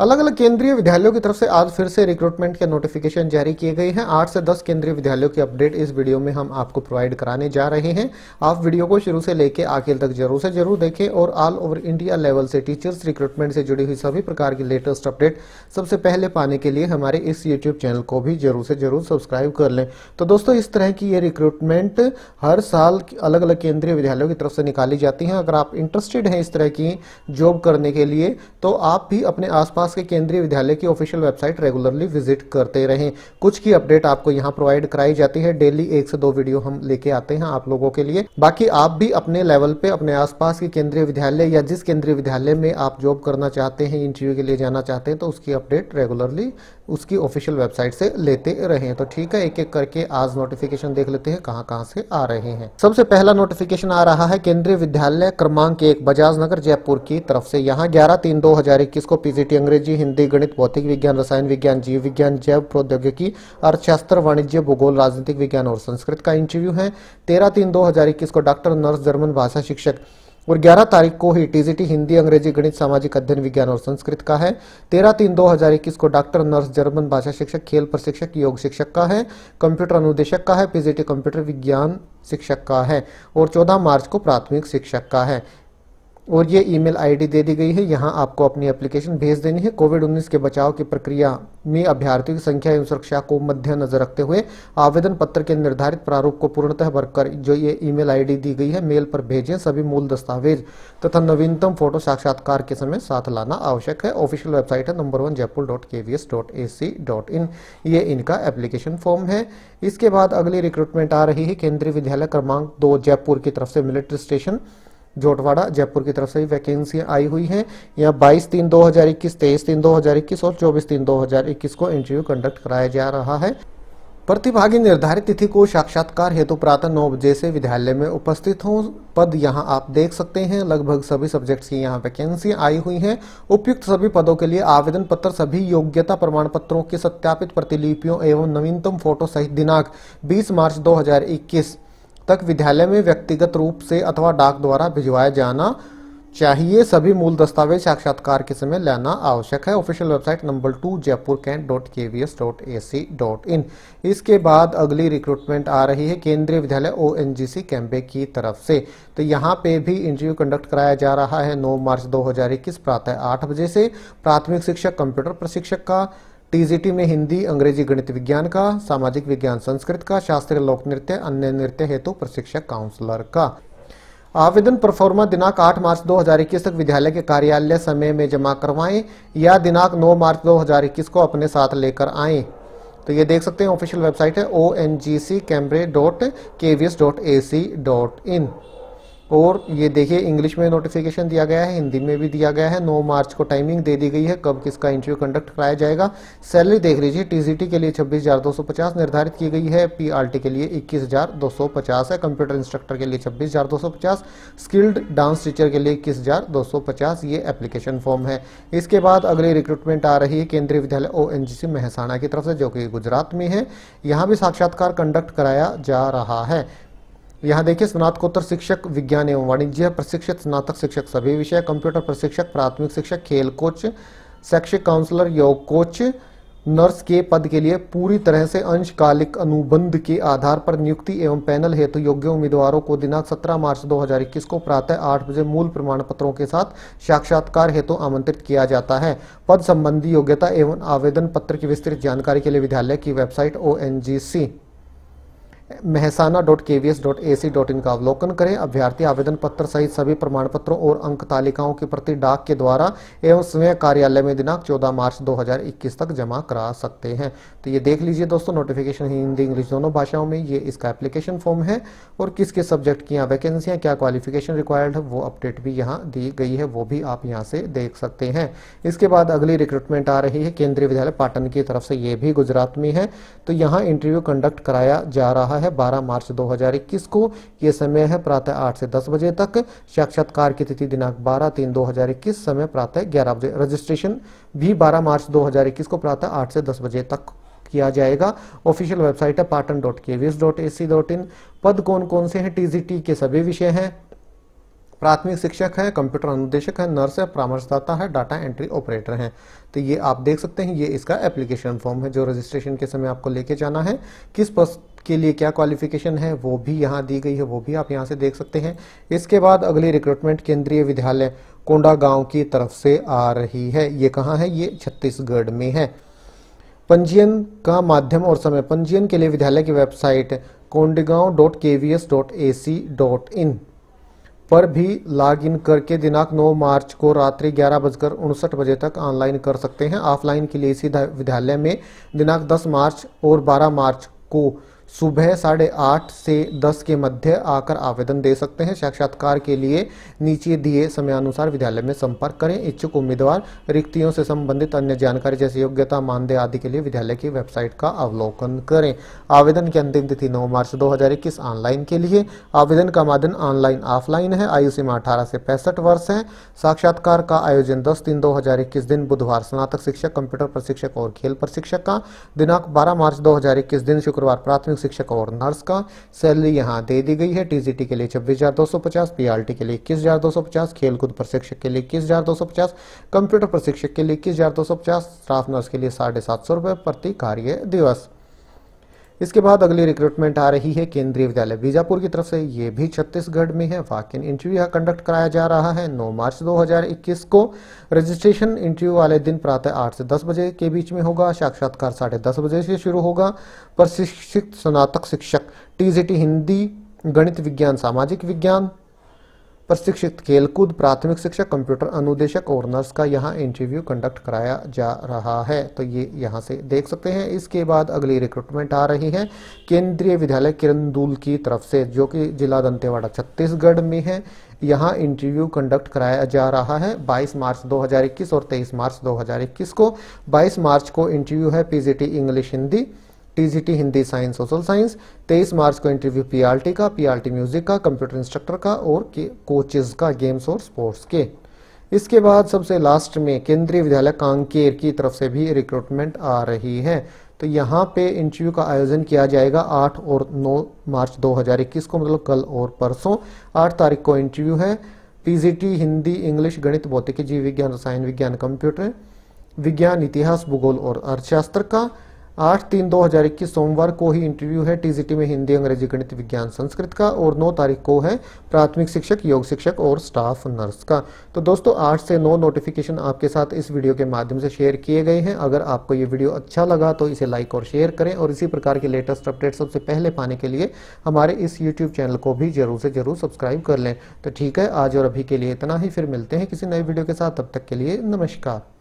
अलग अलग केंद्रीय विद्यालयों की तरफ से आज फिर से रिक्रूटमेंट के नोटिफिकेशन जारी किए गए हैं आठ से दस केंद्रीय विद्यालयों की अपडेट इस वीडियो में हम आपको प्रोवाइड कराने जा रहे हैं आप वीडियो को शुरू से लेकर आखिर तक जरूर से जरूर देखें और ऑल ओवर इंडिया लेवल से टीचर्स रिक्रूटमेंट से जुड़ी हुई सभी प्रकार की लेटेस्ट अपडेट सबसे पहले पाने के लिए हमारे इस यूट्यूब चैनल को भी जरूर से जरूर सब्सक्राइब कर लें तो दोस्तों इस तरह की ये रिक्रूटमेंट हर साल अलग अलग केंद्रीय विद्यालयों की तरफ से निकाली जाती है अगर आप इंटरेस्टेड हैं इस तरह की जॉब करने के लिए तो आप भी अपने आसपास मास के केंद्रीय विद्यालय की ऑफिशियल वेबसाइट रेगुलरली विजिट करते रहें कुछ की अपडेट आपको यहाँ प्रोवाइड कराई जाती है डेली एक से दो वीडियो हम लेके आते हैं आप लोगों के लिए बाकी आप भी अपने लेवल पे अपने आसपास के केंद्रीय विद्यालय या जिस केंद्रीय विद्यालय में आप जॉब करना चाहते हैं इंटरव्यू के लिए जाना चाहते हैं तो उसकी अपडेट रेगुलरली उसकी ऑफिशियल वेबसाइट से लेते रहे तो ठीक है एक एक करके आज नोटिफिकेशन देख लेते हैं कहाँ कहाँ से आ रहे हैं सबसे पहला नोटिफिकेशन आ रहा है केंद्रीय विद्यालय क्रमांक एक बजाज नगर जयपुर की तरफ से यहाँ ग्यारह तीन दो हजार इक्कीस को पीजीटी अंग्रेज अंग्रेजी हिंदी गणित भौतिक विज्ञान रसायन विज्ञान जीव विज्ञान जैव प्रौद्योगिकी अर्थशास्त्र वाणिज्य भूगोल राजनीतिक विज्ञान और संस्कृत का इंटरव्यू है तेरह तीन दो को डॉक्टर नर्स जर्मन भाषा शिक्षक और 11 तारीख को ही टीजीटी हिंदी अंग्रेजी गणित सामाजिक अध्ययन विज्ञान और संस्कृत का है 13 तीन 2021 को डॉक्टर नर्स जर्मन भाषा शिक्षक खेल प्रशिक्षक योग शिक्षक का है कंप्यूटर अनुदेशक का है पीजीटी कंप्यूटर विज्ञान शिक्षक का है और 14 मार्च को प्राथमिक शिक्षक का है और ये ईमेल आईडी दे दी गई है यहाँ आपको अपनी एप्लीकेशन भेज देनी है कोविड 19 के बचाव की प्रक्रिया में अभ्यर्थियों की संख्या एवं सुरक्षा को मद्देनजर रखते हुए आवेदन पत्र के निर्धारित प्रारूप को पूर्णतः भरकर जो ये ईमेल आईडी दी गई है मेल पर भेजें सभी मूल दस्तावेज तथा नवीनतम फोटो साक्षात्कार के समय साथ लाना आवश्यक है ऑफिशियल वेबसाइट है number one Jaipur dot K V S dot A C dot in ये इनका एप्लीकेशन फॉर्म है इसके बाद अगली रिक्रूटमेंट आ रही है केंद्रीय विद्यालय क्रमांक दो जयपुर की तरफ से मिलिट्री स्टेशन जोटवाड़ा जयपुर की तरफ से भी वैकेंसियां आई हुई हैं यहाँ 22 तीन 2021, तेईस तीन इक्कीस और 24 तीन 2021 को इंटरव्यू कंडक्ट कराया जा रहा है प्रतिभागी निर्धारित तिथि को साक्षात्कार हेतु प्रातः नौ बजे से विद्यालय में उपस्थित हों पद यहां आप देख सकते हैं लगभग सभी सब्जेक्ट्स की यहां वैकेंसी आई हुई हैं उपयुक्त सभी पदों के लिए आवेदन पत्र सभी योग्यता प्रमाण पत्रों की सत्यापित प्रतिलिपियों एवं नवीनतम फोटो सहित दिनांक 20 मार्च 2021 तक विद्यालय में व्यक्तिगत रूप से अथवा डाक द्वारा भिजवाया जाना चाहिए सभी मूल दस्तावेज साक्षात्कार के समय लेना आवश्यक है official website number two Jaipur cantt dot K V S dot A C dot in इसके बाद अगली रिक्रूटमेंट आ रही है केंद्रीय विद्यालय ओ एन जी सी कैम्बे की तरफ से तो यहाँ पे भी इंटरव्यू कंडक्ट कराया जा रहा है 9 मार्च 2021 प्रातः आठ बजे से प्राथमिक शिक्षक कंप्यूटर प्रशिक्षक का टीजीटी में हिंदी अंग्रेजी गणित विज्ञान का सामाजिक विज्ञान संस्कृत का शास्त्रीय लोक नृत्य अन्य नृत्य हेतु प्रशिक्षक काउंसलर का आवेदन परफॉर्मा दिनांक 8 मार्च 2021 तक विद्यालय के कार्यालय समय में जमा करवाएं या दिनांक 9 मार्च 2021 को अपने साथ लेकर आएं तो ये देख सकते हैं ऑफिशियल वेबसाइट है ओ एन जी सी कैमरे dot K V S dot A C dot in और ये देखिए इंग्लिश में नोटिफिकेशन दिया गया है हिंदी में भी दिया गया है 9 मार्च को टाइमिंग दे दी गई है कब किसका इंटरव्यू कंडक्ट कराया जाएगा सैलरी देख लीजिए टीजीटी के लिए 26,250 निर्धारित की गई है पीआरटी के लिए 21,250 है कंप्यूटर इंस्ट्रक्टर के लिए 26,250 स्किल्ड डांस टीचर के लिए इक्कीस ये एप्लीकेशन फॉर्म है इसके बाद अगली रिक्रूटमेंट आ रही है केंद्रीय विद्यालय ओ महसाना की तरफ से जो कि गुजरात में है यहाँ भी साक्षात्कार कंडक्ट कराया जा रहा है यहाँ देखिए स्नातकोत्तर शिक्षक विज्ञान एवं वाणिज्य प्रशिक्षित स्नातक शिक्षक सभी विषय कंप्यूटर प्रशिक्षक प्राथमिक शिक्षक खेल कोच शैक्षिक काउंसलर योग कोच नर्स के पद के लिए पूरी तरह से अंशकालिक अनुबंध के आधार पर नियुक्ति एवं पैनल हेतु तो योग्य उम्मीदवारों को दिनांक 17 मार्च 2021 को प्रातः आठ बजे मूल प्रमाण पत्रों के साथ साक्षात्कार हेतु तो आमंत्रित किया जाता है पद संबंधी योग्यता एवं आवेदन पत्र की विस्तृत जानकारी के लिए विद्यालय की वेबसाइट ओ Mehsana dot K V S dot A C dot in का अवलोकन करें अभ्यर्थी आवेदन पत्र सहित सभी प्रमाण पत्रों और अंक तालिकाओं के प्रति डाक के द्वारा एवं स्वयं कार्यालय में दिनांक 14 मार्च 2021 तक जमा करा सकते हैं तो ये देख लीजिए दोस्तों नोटिफिकेशन हिंदी इंग्लिश दोनों भाषाओं में ये इसका एप्लीकेशन फॉर्म है और किस किस सब्जेक्ट की यहाँ वैकेंसियाँ क्या क्वालिफिकेशन रिक्वायर्ड है वो अपडेट भी यहाँ दी गई है वो भी आप यहाँ से देख सकते हैं इसके बाद अगली रिक्रूटमेंट आ रही है केंद्रीय विद्यालय पाटन की तरफ से ये भी गुजरात में है तो यहाँ इंटरव्यू कंडक्ट कराया जा रहा है है 12 मार्च 2021 को ये समय है प्रातः 8 से 10 बजे तक साक्षात्कार की तिथि दिनांक 12 तीन 2021 समय प्रातः 11 बजे रजिस्ट्रेशन भी 12 मार्च 2021 को प्रातः 8 से 10 बजे तक किया जाएगा ऑफिशियल वेबसाइट है पाटन डॉट के पद कौन कौन से हैं टीजीटी के सभी विषय हैं प्राथमिक शिक्षक हैं कंप्यूटर अनुदेशक हैं नर्स है परामर्शदाता है डाटा एंट्री ऑपरेटर हैं तो ये आप देख सकते हैं ये इसका एप्लीकेशन फॉर्म है जो रजिस्ट्रेशन के समय आपको लेके जाना है किस पर्स के लिए क्या क्वालिफिकेशन है वो भी यहाँ दी गई है वो भी आप यहाँ से देख सकते हैं इसके बाद अगली रिक्रूटमेंट केंद्रीय विद्यालय कोंडा गांव की तरफ से आ रही है ये कहाँ है ये छत्तीसगढ़ में है पंजीयन का माध्यम और समय पंजीयन के लिए विद्यालय की website Kondagaon dot K V S dot A C dot in पर भी लॉग इन करके दिनांक 9 मार्च को रात्रि ग्यारह बजकर उनसठ बजे तक ऑनलाइन कर सकते हैं ऑफलाइन के लिए इसी विद्यालय में दिनांक 10 मार्च और 12 मार्च को सुबह साढ़े आठ से दस के मध्य आकर आवेदन दे सकते हैं साक्षात्कार के लिए नीचे दिए समयानुसार विद्यालय में संपर्क करें इच्छुक उम्मीदवार रिक्तियों से संबंधित अन्य जानकारी जैसे योग्यता मानदेय आदि के लिए विद्यालय की वेबसाइट का अवलोकन करें आवेदन की अंतिम तिथि नौ मार्च दो ऑनलाइन के लिए आवेदन का माध्यम ऑनलाइन ऑफलाइन है आयु सीमा अठारह से पैंसठ वर्ष है साक्षात्कार का आयोजन दस दिन दो दिन बुधवार स्नातक शिक्षक कंप्यूटर प्रशिक्षक और खेल प्रशिक्षक का दिनांक बारह मार्च दो दिन शुक्रवार प्राथमिक शिक्षक और नर्स का सैलरी यहाँ दे दी गई है टीजीटी के लिए छब्बीस हज़ार दो सौ पचास टी के लिए इक्कीस हज़ार दो सौ पचास खेलकूद प्रशिक्षक के लिए इक्कीस हज़ार दो सौ पचास कंप्यूटर प्रशिक्षक के लिए इक्कीस हज़ार दो सौ पचास स्टाफ नर्स के लिए साढ़े सात सौ रुपए प्रति कार्य दिवस इसके बाद अगली रिक्रूटमेंट आ रही है केंद्रीय विद्यालय बीजापुर की तरफ से ये भी छत्तीसगढ़ में है वाक इन इंटरव्यू यहाँ कंडक्ट कराया जा रहा है 9 मार्च 2021 को रजिस्ट्रेशन इंटरव्यू वाले दिन प्रातः 8 से 10 बजे के बीच में होगा साक्षात्कार साढ़े दस बजे से शुरू होगा प्रशिक्षित स्नातक शिक्षक टीजीटी हिंदी गणित विज्ञान सामाजिक विज्ञान प्रशिक्षित खेलकूद प्राथमिक शिक्षक कंप्यूटर अनुदेशक और नर्स का यहाँ इंटरव्यू कंडक्ट कराया जा रहा है तो ये यहाँ से देख सकते हैं इसके बाद अगली रिक्रूटमेंट आ रही है केंद्रीय विद्यालय किरंदुल की तरफ से जो कि जिला दंतेवाड़ा छत्तीसगढ़ में है यहाँ इंटरव्यू कंडक्ट कराया जा रहा है 22 मार्च 2021 और 23 मार्च 2021 को 22 मार्च को इंटरव्यू है PGT English Hindi TGT Hindi science social science 23 मार्च को इंटरव्यू पीआरटी का पीआरटी म्यूजिक का कंप्यूटर इंस्ट्रक्टर का और कोचेज का गेम्स और स्पोर्ट्स के इसके बाद सबसे लास्ट में केंद्रीय विद्यालय कांकेर की तरफ से भी रिक्रूटमेंट आ रही है तो यहाँ पे इंटरव्यू का आयोजन किया जाएगा 8 और 9 मार्च 2021 को मतलब कल और परसों 8 तारीख को इंटरव्यू है पीजीटी हिंदी इंग्लिश गणित भौतिकी जीव विज्ञान रसायन विज्ञान कंप्यूटर विज्ञान इतिहास भूगोल और अर्थशास्त्र का आठ तीन दो हजार इक्कीस सोमवार को ही इंटरव्यू है टीजीटी में हिंदी अंग्रेजी गणित विज्ञान संस्कृत का और नौ तारीख को है प्राथमिक शिक्षक योग शिक्षक और स्टाफ नर्स का तो दोस्तों आठ से नौ नोटिफिकेशन आपके साथ इस वीडियो के माध्यम से शेयर किए गए हैं अगर आपको ये वीडियो अच्छा लगा तो इसे लाइक और शेयर करें और इसी प्रकार के लेटेस्ट अपडेट सबसे पहले पाने के लिए हमारे इस यूट्यूब चैनल को भी जरूर से जरूर सब्सक्राइब कर लें तो ठीक है आज और अभी के लिए इतना ही फिर मिलते हैं किसी नए वीडियो के साथ तब तक के लिए नमस्कार